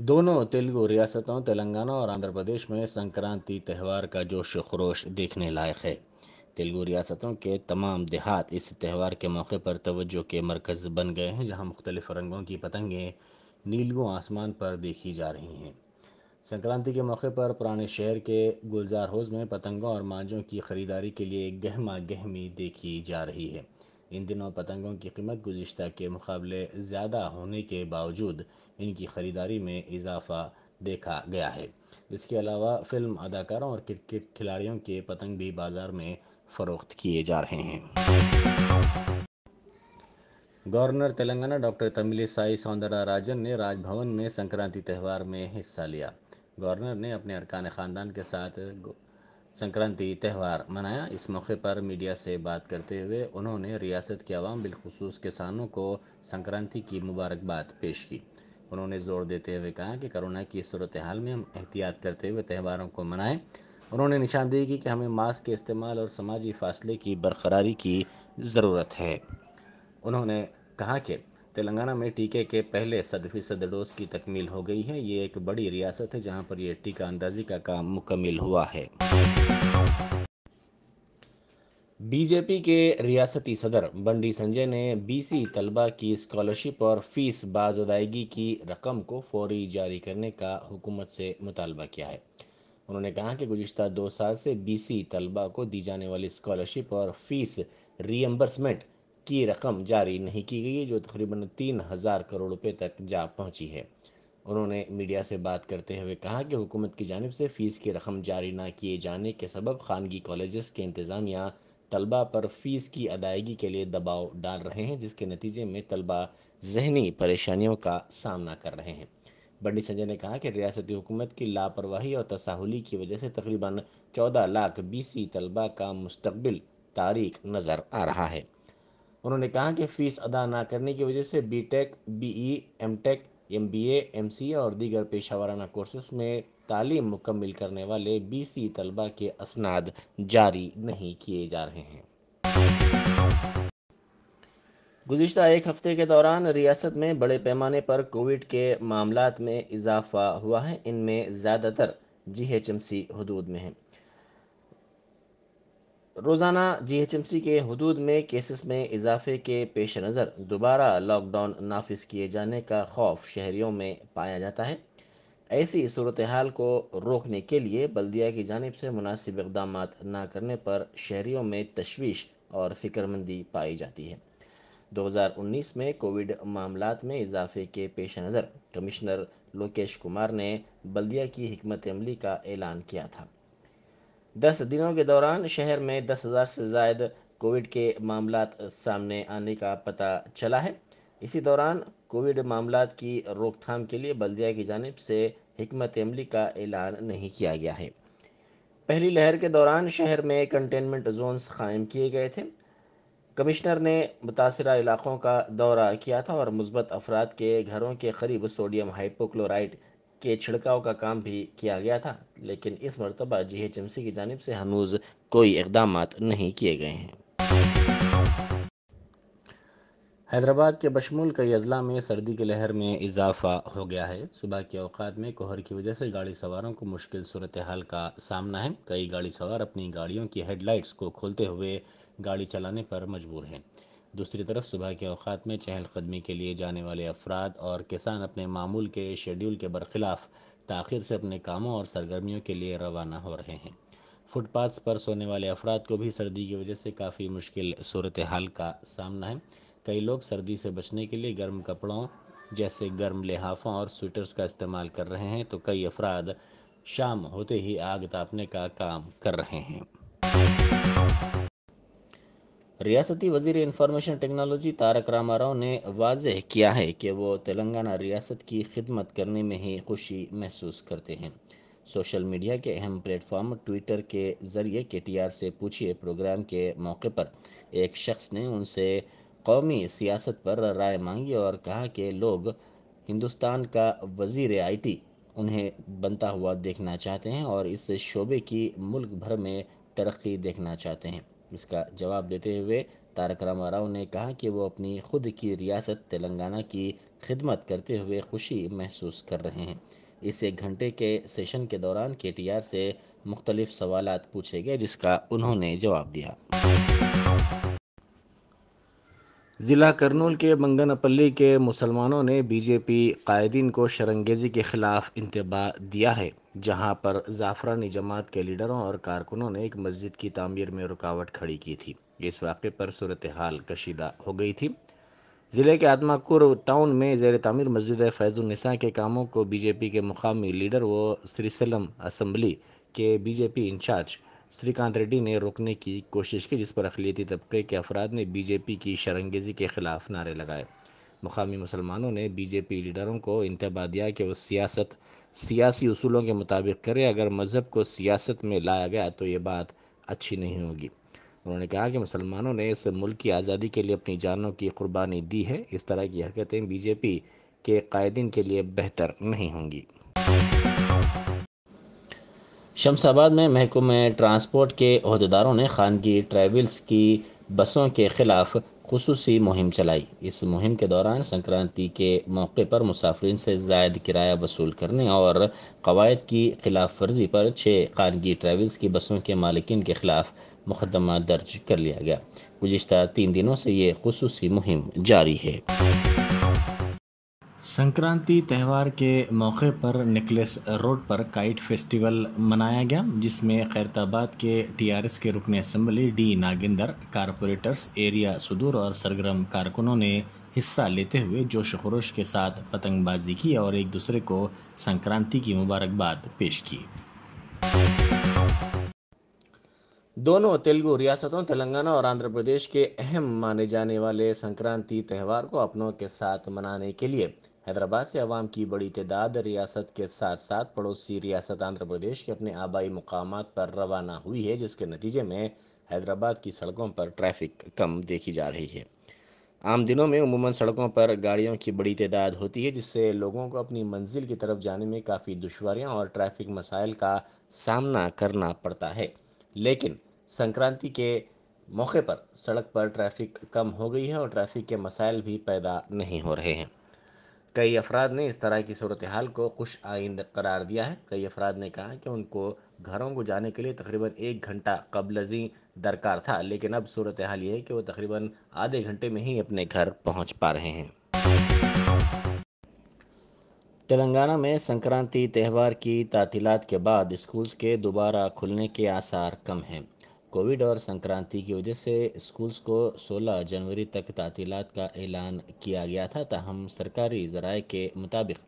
दोनों तेलुगु रियासतों तेलंगाना और आंध्र प्रदेश में संक्रांति त्यौहार का जोश खरोश देखने लायक है तेलुगु रियासतों के तमाम देहात इस त्यौहार के मौके पर तवज्जो के मरकज़ बन गए हैं जहां मुख्तलिफ रंगों की पतंगें नीलगों आसमान पर देखी जा रही हैं संक्रांति के मौके पर पुराने शहर के गुलजार हाउस में पतंगों और मांझों की ख़रीदारी के लिए गहमा गहमी देखी जा रही है इन दिनों पतंगों की कीमत गुजशत के मुकाबले ज़्यादा होने के बावजूद इनकी ख़रीदारी में इजाफ़ा देखा गया है इसके अलावा फ़िल्म अदाकारों और क्रिकेट खिलाड़ियों के पतंग भी बाज़ार में फ़रोख्त किए जा रहे हैं गवर्नर तेलंगाना डॉक्टर तमिलिसाई राजन ने राजभवन में संक्रांति त्यौहार में हिस्सा लिया गवर्नर ने अपने अरकान ख़ानदान के साथ संक्रांति त्यौहार मनाया इस मौके पर मीडिया से बात करते हुए उन्होंने रियासत के अवाम बिलखसूस किसानों को संक्रांति की मुबारकबाद पेश की उन्होंने जोर देते हुए कहा कि कोरोना की सूरत हाल में हम एहतियात करते हुए त्यौहारों को मनाएं उन्होंने निशानदेही की कि हमें मास्क के इस्तेमाल और समाजी फासले की बरकरारी की ज़रूरत है उन्होंने कहा कि तेलंगाना में टीके के पहले सद फीसद डोज की तकमील हो गई है ये एक बड़ी रियासत है जहां पर यह टीका अंदाजी का काम मुकम्मल हुआ है बीजेपी के रियासती सदर बंडी संजय ने बीसी तलबा की स्कॉलरशिप और फीस बाज अदायगी की रकम को फौरी जारी करने का हुकूमत से मुतालबा किया है उन्होंने कहा कि गुजशत दो साल से बीसी तलबा को दी जाने वाली स्कॉलरशिप और फीस रीएम्बर्समेंट की रकम जारी नहीं की गई है जो तकरीबन तीन हज़ार करोड़ रुपये तक जा पहुँची है उन्होंने मीडिया से बात करते हुए कहा कि हुकूमत की जानब से फ़ीस की रकम जारी ना किए जाने के सबब खानगी कॉलेज़ के इंतज़ामिया तलबा पर फ़ीस की अदायगी के लिए दबाव डाल रहे हैं जिसके नतीजे में तलबा जहनी परेशानियों का सामना कर रहे हैं बंडी संजय ने कहा कि रियासती हुकूमत की लापरवाही और तसाहुली की वजह से तकरीबन चौदह लाख बीसी तलबा का मुस्तबिल तारीख नज़र आ रहा है उन्होंने कहा कि फीस अदा ना करने की वजह से B B tech E M BTech, BE, M C A और दीगर पेशा वाराना कोर्सेस में तालीम मुकम्मल करने वाले बी सी तलबा के असनाद जारी नहीं किए जा रहे हैं गुजशत एक हफ्ते के दौरान रियासत में बड़े पैमाने पर कोविड के मामला में इजाफा हुआ है इनमें ज़्यादातर जी एच एम सी हदूद में है रोज़ाना जीएचएमसी के हदूद में केसेस में इजाफे के पेश नज़र दोबारा लॉकडाउन नाफिज किए जाने का खौफ शहरीों में पाया जाता है ऐसी सूरत हाल को रोकने के लिए बल्दिया की जानब से मुनासिब इकदाम न करने पर शहरीों में तशवीश और फिक्रमंदी पाई जाती है 2019 में कोविड मामला में इजाफे के पेश नज़र कमिश्नर लोकेश कुमार ने बल्दिया की हमत अमली का ऐलान किया था दस दिनों के दौरान शहर में दस हज़ार से जायद कोविड के मामला सामने आने का पता चला है इसी दौरान कोविड मामला की रोकथाम के लिए बल्दिया की जानब से हमत अमली का ऐलान नहीं किया गया है पहली लहर के दौरान शहर में कंटेनमेंट जोन्स कायम किए गए थे कमिश्नर ने मुतासर इलाक़ों का दौरा किया था और मुस्बत अफराद के घरों के करीब सोडियम हाइपोक्लोराइड के छिड़काव का काम भी किया गया था लेकिन इस मरतबा जीएचएमसी की जानब से हनूज कोई इकदाम नहीं किए गए हैं हैदराबाद के बशमूल कई अजला में सर्दी की लहर में इजाफा हो गया है सुबह के अवकात में कोहर की वजह से गाड़ी सवारों को मुश्किल सूरत हाल का सामना है कई गाड़ी सवार अपनी गाड़ियों की हेडलाइट्स को खोलते हुए गाड़ी चलाने पर मजबूर हैं दूसरी तरफ सुबह के अवकात में चहल कदमी के लिए जाने वाले अफराद और किसान अपने मामूल के शेड्यूल के बरखिलाफ़ तखिर से अपने कामों और सरगर्मियों के लिए रवाना हो रहे हैं फुटपाथ्स पर सोने वाले अफराद को भी सर्दी की वजह से काफ़ी मुश्किल सूरत हाल का सामना है कई लोग सर्दी से बचने के लिए गर्म कपड़ों जैसे गर्म लिहाफों और स्वेटर्स का इस्तेमाल कर रहे हैं तो कई अफराद शाम होते ही आग तापने का काम कर रहे हैं रियासती वजीर इंफॉर्मेशन टेक्नोलॉजी तारक रामा राव ने वाजह किया है कि वो तेलंगाना रियासत की खिदमत करने में ही खुशी महसूस करते हैं सोशल मीडिया के अहम प्लेटफॉर्म ट्विटर के ज़रिए के टी आर से पूछिए प्रोग्राम के मौके पर एक शख्स ने उनसे कौमी सियासत पर राय मांगी और कहा कि लोग हिंदुस्तान का वजीर टी उन्हें बनता हुआ देखना चाहते हैं और इस शोबे की मुल्क भर में तरक्की देखना चाहते हैं इसका जवाब देते हुए तारक रामा राव ने कहा कि वो अपनी खुद की रियासत तेलंगाना की खिदमत करते हुए खुशी महसूस कर रहे हैं इस एक घंटे के सेशन के दौरान के से मुख्तलिफ सवाल पूछे गए जिसका उन्होंने जवाब दिया ज़िला करनूल के मंगनपल्ली के मुसलमानों ने बीजेपी कायदीन को शरंगेज़ी के ख़िलाफ़ इंतबाह दिया है जहां पर जाफरानी जमात के लीडरों और कारकुनों ने एक मस्जिद की तामीर में रुकावट खड़ी की थी इस वाक़े पर सूरत हाल कशीदा हो गई थी ज़िले के आत्माकुर टाउन में जैर तमीर मस्जिद फैज़ुलनसा के कामों को बीजेपी के मुकामी लीडर व श्रीसलम असम्बली के बीजेपी इंचार्ज श्रीकांत रेड्डी ने रोकने की कोशिश की जिस पर अखिलती तबके के अफराद ने बीजेपी की शरंगेजी के खिलाफ नारे लगाए मुकामी मुसलमानों ने बीजेपी लीडरों को इंतबा दिया कि वो सियासत सियासी असूलों के मुताबिक करे अगर मज़हब को सियासत में लाया गया तो ये बात अच्छी नहीं होगी उन्होंने कहा कि मुसलमानों ने इस मुल्क की आज़ादी के लिए अपनी जानों की कुर्बानी दी है इस तरह की हरकतें बीजेपी के कायदीन के लिए बेहतर नहीं होंगी शमशाबाद में महकमे ट्रांसपोर्ट के अहदेदारों ने खानगी ट्रैवल्स की बसों के खिलाफ खसूस मुहिम चलाई इस मुहिम के दौरान संक्रांति के मौके पर मुसाफरीन से जायद किराया वसूल करने और कवायद की खिलाफ वर्जी पर छः खानगी ट्रैवल्स की बसों के मालिकिन के खिलाफ मुकदमा दर्ज कर लिया गया गुजशत तीन दिनों से ये खसूस मुहिम जारी है संक्रांति त्यौहार के मौके पर निकलेस रोड पर काइट फेस्टिवल मनाया गया जिसमें खैरताबाद के टीआरएस के रुकन assembly D Nagender corporators area सुदूर और सरगर्म कारकुनों ने हिस्सा लेते हुए जोश खरोश के साथ पतंगबाजी की और एक दूसरे को संक्रांति की मुबारकबाद पेश की दोनों तेलुगु रियासतों तेलंगाना और आंध्र प्रदेश के अहम माने जाने वाले संक्रांति त्यौहार को अपनों के साथ मनाने के लिए हैदराबाद से आवाम की बड़ी तदाद रियासत के साथ साथ पड़ोसी रियासत आंध्र प्रदेश के अपने आबाई मकाम पर रवाना हुई है जिसके नतीजे में हैदराबाद की सड़कों पर ट्रैफिक कम देखी जा रही है आम दिनों में उमूमन सड़कों पर गाड़ियों की बड़ी तदाद होती है जिससे लोगों को अपनी मंजिल की तरफ जाने में काफ़ी दुशारियाँ और ट्रैफिक मसाइल का सामना करना पड़ता है लेकिन संक्रांति के मौके पर सड़क पर ट्रैफिक कम हो गई है और ट्रैफिक के मसाइल भी पैदा नहीं हो रहे हैं कई अफराद ने इस तरह की सूरत हाल को खुश आइंद करार दिया है कई अफराद ने कहा कि उनको घरों को जाने के लिए तकरीबन एक घंटा जी दरकार था लेकिन अब सूरत हाल ये है कि वो तकरीबन आधे घंटे में ही अपने घर पहुंच पा रहे हैं तेलंगाना में संक्रांति त्यौहार की तातीलत के बाद स्कूल्स के दोबारा खुलने के आसार कम हैं कोविड और संक्रांति की वजह से स्कूल्स को 16 जनवरी तक तातीलत का ऐलान किया गया था तहम सरकारी जराए के मुताबिक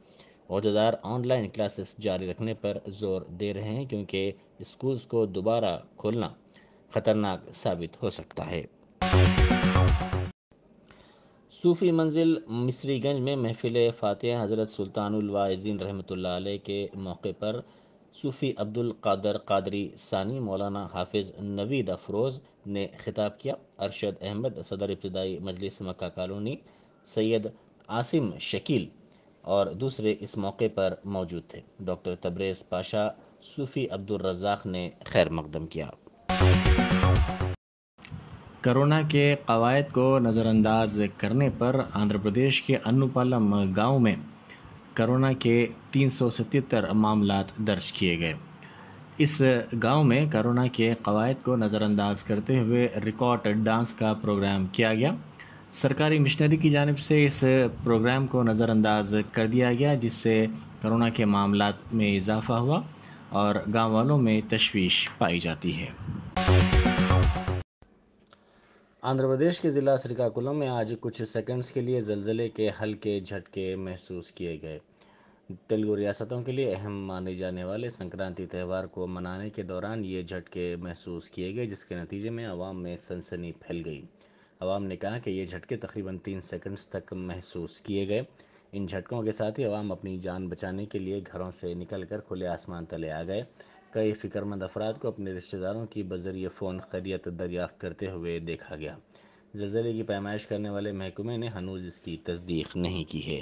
अहदेदार ऑनलाइन क्लासेस जारी रखने पर जोर दे रहे हैं क्योंकि स्कूल्स को दोबारा खोलना खतरनाक साबित हो सकता है सूफ़ी मंजिल मिसरीगंज में महफिल फ़ातह हज़रत सुल्तानवाज़ीन रहमत के मौके पर सूफ़ी अब्दुल कादर कादरी सानी मौलाना हाफिज़ नवीद अफरोज़ ने खिताब किया अरशद अहमद सदर इब्तदाई मजलिस मक्का कॉलोनी सैयद आसिम शकील और दूसरे इस मौके पर मौजूद थे डॉक्टर तबरेज़ पाशा सूफ़ी अब्दुल रज़ाक ने खैर मकदम किया कोरोना के कवायद को नज़रअंदाज करने पर आंध्र प्रदेश के अनुपालम गांव में कोरोना के तीन मामला दर्ज किए गए इस गांव में कोरोना के कवायद को नज़रअंदाज करते हुए रिकॉर्ड डांस का प्रोग्राम किया गया सरकारी मिशनरी की जानब से इस प्रोग्राम को नज़रअंदाज कर दिया गया जिससे कोरोना के मामला में इजाफा हुआ और गाँव वालों में तशवीश पाई जाती है आंध्र प्रदेश के ज़िला श्रीकाकुलम में आज कुछ सेकंड्स के लिए जलजले के हल्के झटके महसूस किए गए तेलुगु रियासतों के लिए अहम माने जाने वाले संक्रांति त्यौहार को मनाने के दौरान ये झटके महसूस किए गए जिसके नतीजे में आवाम में सनसनी फैल गई आवाम ने कहा कि ये झटके तकरीबन तीन सेकंड्स तक महसूस किए गए इन झटकों के साथ ही आवाम अपनी जान बचाने के लिए घरों से निकलकर खुले आसमान तले आ गए कई फ़िक्रमंद अफराद को अपने रिश्तेदारों की बजरिए फ़ोन खैरियत दरियाफ़्त करते हुए देखा गया जल्जले की पैमाइश करने वाले महकमे ने हनूज इसकी तस्दीक नहीं की है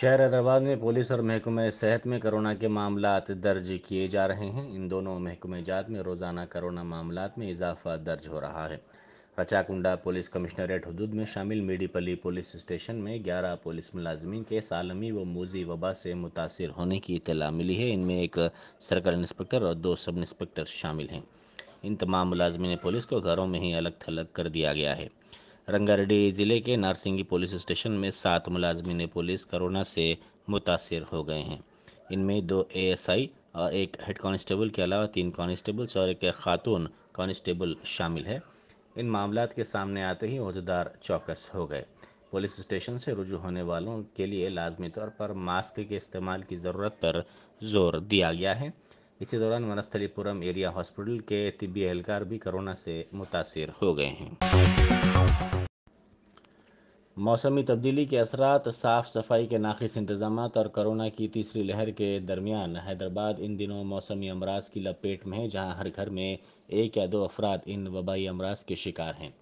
शहर हैदराबाद में पुलिस और महकमे सेहत में करोना के मामला दर्ज किए जा रहे हैं इन दोनों महकमे जात में रोज़ाना करोना मामला में इजाफा दर्ज हो रहा है रचाकुंडा पुलिस कमिश्नरेट हदूद में शामिल मेडीपली पुलिस स्टेशन में 11 पुलिस मुलाजमीन के सालमी व मोजी वबा से मुतासर होने की इतला मिली है इनमें एक सर्कल इंस्पेक्टर और दो सब इंस्पेक्टर शामिल हैं इन तमाम मुलाजमीन पुलिस को घरों में ही अलग थलग कर दिया गया है रंगारेड्डी ज़िले के नारसिंगी पुलिस स्टेशन में सात मुलाजमीन पुलिस कोरोना से मुतासर हो गए हैं इनमें दो आई और एक हेड कॉन्स्टेबल के अलावा तीन कॉन्स्टेबल्स और एक खातून कॉन्स्टेबल शामिल है इन मामला के सामने आते ही अहदेदार चौकस हो गए पुलिस स्टेशन से रुजू होने वालों के लिए लाजमी तौर पर मास्क के इस्तेमाल की ज़रूरत पर जोर दिया गया है इसी दौरान वनस्थलीपुरम एरिया हॉस्पिटल के तिबी एहलकार भी कोरोना से मुतासर हो गए हैं मौसमी तब्दीली के असर साफ़ सफाई के नाक़स इंतजाम और कोरोना की तीसरी लहर के दरमियान हैदराबाद इन दिनों मौसमी अमराज की लपेट में है जहाँ हर घर में एक या दो अफराद इन वबाई अमराज के शिकार हैं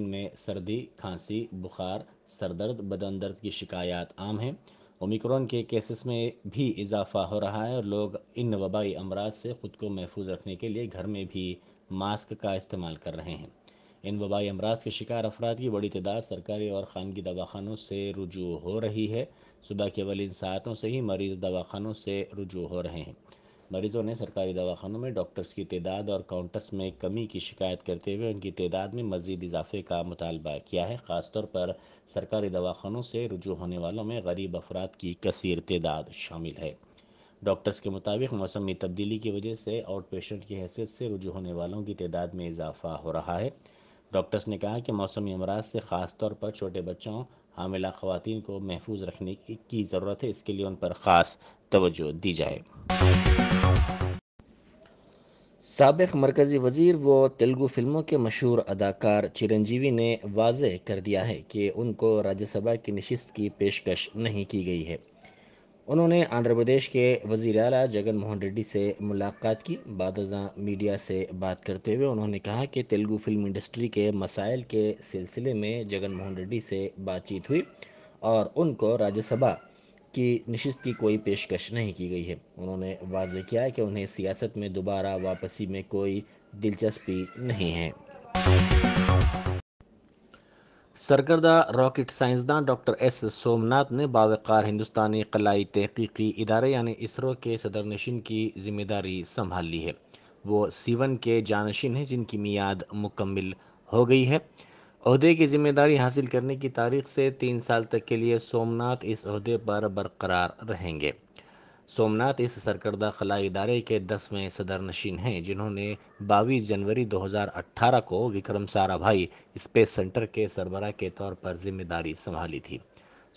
इनमें सर्दी खांसी बुखार सरदर्द बदन दर्द की शिकायात आम हैं ओमिक्रॉन के केसेस में भी इजाफा हो रहा है और लोग इन वबाई अमराज से ख़ुद को महफूज रखने के लिए घर में भी मास्क का इस्तेमाल कर रहे हैं इन वबाई अमराज के शिकार अफराद की बड़ी तदाद सरकारी और खानगी दवाखानों से रुजू हो रही है सुबह केवल इन सहातों से ही मरीज़ दवाखानों से रुजू हो रहे हैं मरीज़ों ने सरकारी दवाखानों में डॉक्टर्स की तदाद और काउंटर्स में कमी की शिकायत करते हुए उनकी तदाद में मज़ीद इजाफे का मुतालबा किया है ख़ासतौर पर सरकारी दवाखानों से रुजू होने वालों में गरीब अफराद की कसर तदाद शामिल है डॉक्टर्स के मुताबिक मौसमी तब्दीली की वजह से आउट पेशेंट की हैसियत से रुजू होने वालों की तदाद में इजाफा हो रहा है डॉक्टर्स ने कहा कि मौसमी अमराज से ख़ास तौर पर छोटे बच्चों हामिला खातन को महफूज रखने की ज़रूरत है इसके लिए उन पर ख़ास तोज्जो दी जाए सबक मरकज़ी वज़ीर व तेलुगु फिल्मों के मशहूर अदाकार चिरंजीवी ने वाज कर दिया है कि उनको राज्यसभा की नशस्त की पेशकश नहीं की गई है उन्होंने आंध्र प्रदेश के वज़ी अला जगन मोहन रेड्डी से मुलाकात की बाद मीडिया से बात करते हुए उन्होंने कहा कि तेलुगु फिल्म इंडस्ट्री के मसाइल के सिलसिले में जगन मोहन रेड्डी से बातचीत हुई और उनको राज्यसभा की नशस्त की कोई पेशकश नहीं की गई है उन्होंने वाज किया कि उन्हें सियासत में दोबारा वापसी में कोई दिलचस्पी नहीं है सरगर्दा रॉकेट साइंसदान डॉक्टर एस सोमनाथ ने बावक़ार हिंदुस्तानी कलाई तहकीकी इदारे यानी इसरो के सदर नशीन की जिम्मेदारी संभाल ली है वो सीवन के जानशीन हैं जिनकी मियाद मुकम्मल हो गई है अहदे की जिम्मेदारी हासिल करने की तारीख से तीन साल तक के लिए सोमनाथ इस अहदे पर बरकरार रहेंगे सोमनाथ इस सरकर्दा खला इदारे के दसवें सदर नशीन हैं जिन्होंने 22 जनवरी 2018 को विक्रम साराभाई स्पेस सेंटर के सरबरा के तौर पर जिम्मेदारी संभाली थी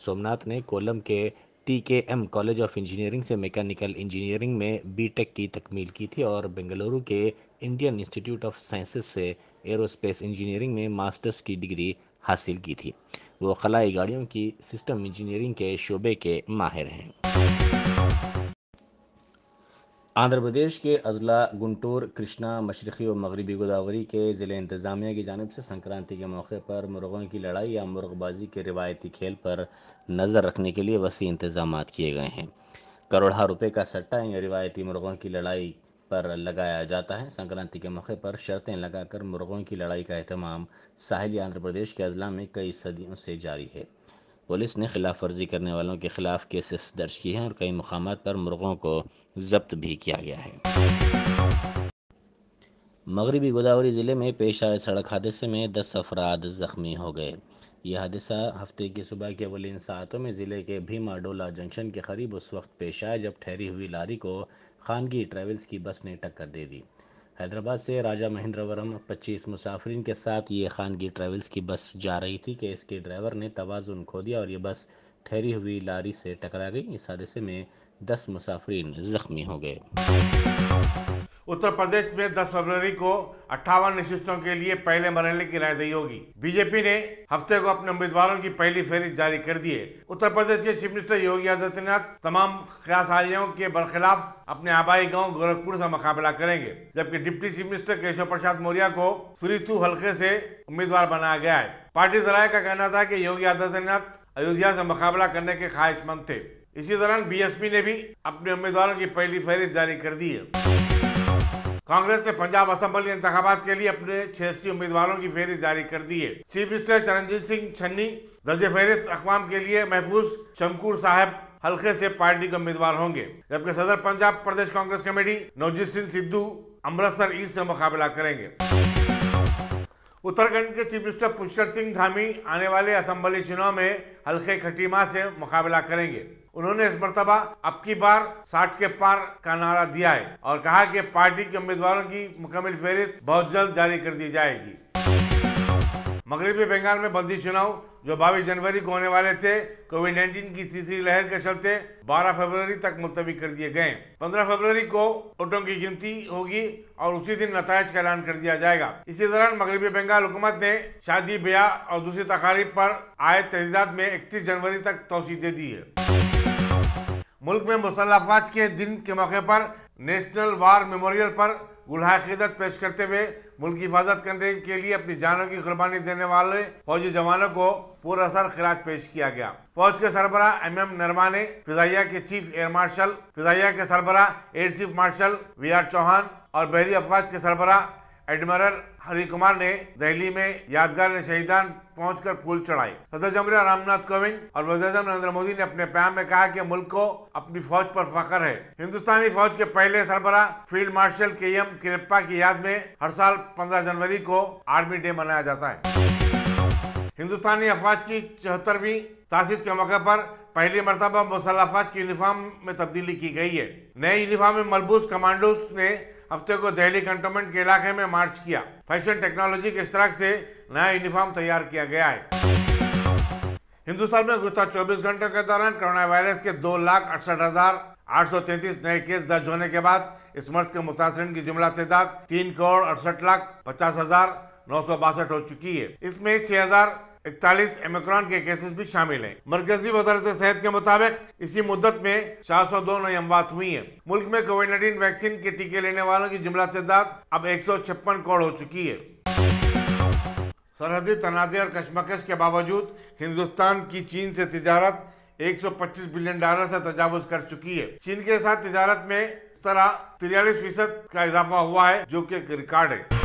सोमनाथ ने कोलम के T K M college of engineering से मैकेनिकल इंजीनियरिंग में बीटेक की तकमील की थी और बेंगलुरु के इंडियन इंस्टीट्यूट ऑफ साइंसेस से एरोस्पेस इंजीनियरिंग में मास्टर्स की डिग्री हासिल की थी वो खलाई गाड़ियों की सिस्टम इंजीनियरिंग के शोबे के माहिर हैं आंध्र प्रदेश के अजला गुंटूर कृष्णा मशरक़ी और मगरबी गोदावरी के ज़िले इंतज़ामिया की जानब से संक्रांति के मौके पर मुर्गों की लड़ाई या मुर्गबाजी के रिवायती खेल पर नज़र रखने के लिए वसी इंतज़ाम किए गए हैं करोड़ा रुपये का सट्टा या रिवायती मुर्गों की लड़ाई पर लगाया जाता है संक्रांति के मौके पर शर्तें लगाकर मुर्गों की लड़ाई का अहतमाम साहिली आंध्र प्रदेश के अजला में कई सदियों से जारी है पुलिस ने खिलाफ वर्जी करने वालों के खिलाफ केसेस दर्ज किए हैं और कई मकाम पर मुर्गों को जब्त भी किया गया है मगरबी गोदावरी ज़िले में पेश आए सड़क हादसे में दस अफराद ज़ख्मी हो गए यह हादसा हफ्ते की सुबह के अवलिन सातों में ज़िले के भीमाडोला जंक्शन के करीब उस वक्त पेश आया जब ठहरी हुई लारी को खानगी ट्रेवल्स की बस ने टक्कर दे दी हैदराबाद से राजा महेंद्रवरम 25 मुसाफरीन के साथ ये खानगी ट्रैवल्स की बस जा रही थी कि इसके ड्राइवर ने तोज़ुन खो दिया और ये बस ठहरी हुई लारी से टकरा गई इस हादसे में 10 मुसाफरीन ज़ख्मी हो गए उत्तर प्रदेश में 10 फरवरी को अट्ठावन निशिष्टों के लिए पहले मरहले की रायदही होगी बीजेपी ने हफ्ते को अपने उम्मीदवारों की पहली फहरिस्त जारी कर दी है उत्तर प्रदेश के चीफ मिनिस्टर योगी आदित्यनाथ तमाम ख्यासालियों के बरखिलाफ अपने आबाई गांव गोरखपुर से मुकाबला करेंगे जबकि deputy chief minister Keshav Prasad Maurya को सुरीतू हल्के से उम्मीदवार बनाया गया है पार्टी जराये का कहना था की योगी आदित्यनाथ अयोध्या से मुकाबला करने के ख्वाहिशमंद थे इसी दौरान बीएसपी ने भी अपने उम्मीदवारों की पहली फहरिस्त जारी कर दी है कांग्रेस ने पंजाब असम्बली इंतबात के लिए अपने छियासी उम्मीदवारों की फेरी जारी कर दी है चीफ मिनिस्टर चरणजीत सिंह छन्नी दर्ज फहरिस्त अकवाम के लिए महफूज शमकूर साहब हल्के से पार्टी के उम्मीदवार होंगे जबकि सदर पंजाब प्रदेश कांग्रेस कमेटी नवजीत सिंह सिद्धू अमृतसर ईस्ट से मुकाबला करेंगे उत्तराखंड के चीफ मिनिस्टर पुष्कर सिंह धामी आने वाले असम्बली चुनाव में हल्के खटीमा से मुकाबला करेंगे उन्होंने इस मरतबा अब की बार साठ के पार का नारा दिया है और कहा कि पार्टी के उम्मीदवारों की मुकम्मल फहरिस्त बहुत जल्द जारी कर दी जाएगी मगरबी बंगाल में बंदी चुनाव जो बाईस जनवरी को होने वाले थे कोविड नाइन्टीन की तीसरी लहर के चलते 12 फरवरी तक मुलतवी कर दिए गए 15 फरवरी को वोटों की गिनती होगी और उसी दिन नतज का ऐलान कर दिया जाएगा इसी दौरान मगरबी बंगाल हुकूमत ने शादी ब्याह और दूसरी तकारीब पर आए तजाद में इकतीस जनवरी तक तोसी दे दी है मुल्क में मुसलफाज के दिन के मौके पर नेशनल वार मेमोरियल पर गुलहाकीदत पेश करते हुए मुल्क की हिफाजत करने के लिए अपनी जानों की कुर्बानी देने वाले फौजी जवानों को पूरा सर खराज पेश किया गया फौज के सरबरा एम एम नरमा ने फिजाइया के चीफ एयर मार्शल फिजाइया के सरबरा air chief marshal V R Chauhan और बहरी अफवाज के सरबरा एडमिरल हरी कुमार ने दिल्ली में यादगार शहीदान पहुंचकर फूल चढ़ाए सदर जमरे रामनाथ कोविंद और वजम नरेंद्र मोदी ने अपने प्याम में कहा कि मुल्क को अपनी फौज पर फखर है हिंदुस्तानी फौज के पहले सरबरा field marshal K M Cariappa की याद में हर साल पंद्रह जनवरी को आर्मी डे मनाया जाता है हिंदुस्तानी अफवाज की चौहत्तरवीं तासीस के मौके पर पहली मरतबा मुसल अफवाज की यूनिफॉर्म में तब्दीली की गई है नए यूनिफॉर्म में मलबूस कमांडोस ने हफ्ते को दहली कंटोनमेंट के इलाके में मार्च किया फैशन टेक्नोलॉजी के इश्तराक से नया यूनिफॉर्म तैयार किया गया है हिंदुस्तान में गुजता 24 घंटों के दौरान कोरोना वायरस के दो लाख अड़सठ हजार आठ सौ नए केस दर्ज होने के बाद इस मर्ज के मुतासरी की जुमला तदाद तीन करोड़ अड़सठ लाख पचास हजार नौ सौ बासठ हो चुकी है इसमें छह हजार इकतालीस एमिक्रॉन के केसेस भी शामिल हैं मरकजी वजारत सेहत के मुताबिक इसी मुद्दत में चार सौ दो नई अमवात हुई हैं मुल्क में कोविड नाइन्टीन वैक्सीन के टीके लेने वालों की जुमला तदाद अब एक सौ छप्पन करोड़ हो चुकी है सरहदी तनाज़े और कशमकश के बावजूद हिंदुस्तान की चीन से तजारत 125 बिलियन डॉलर से तजावज कर चुकी है चीन के साथ तजारत में इस तरह तिरयालीस फीसद का इजाफा हुआ है जो की एक रिकॉर्ड है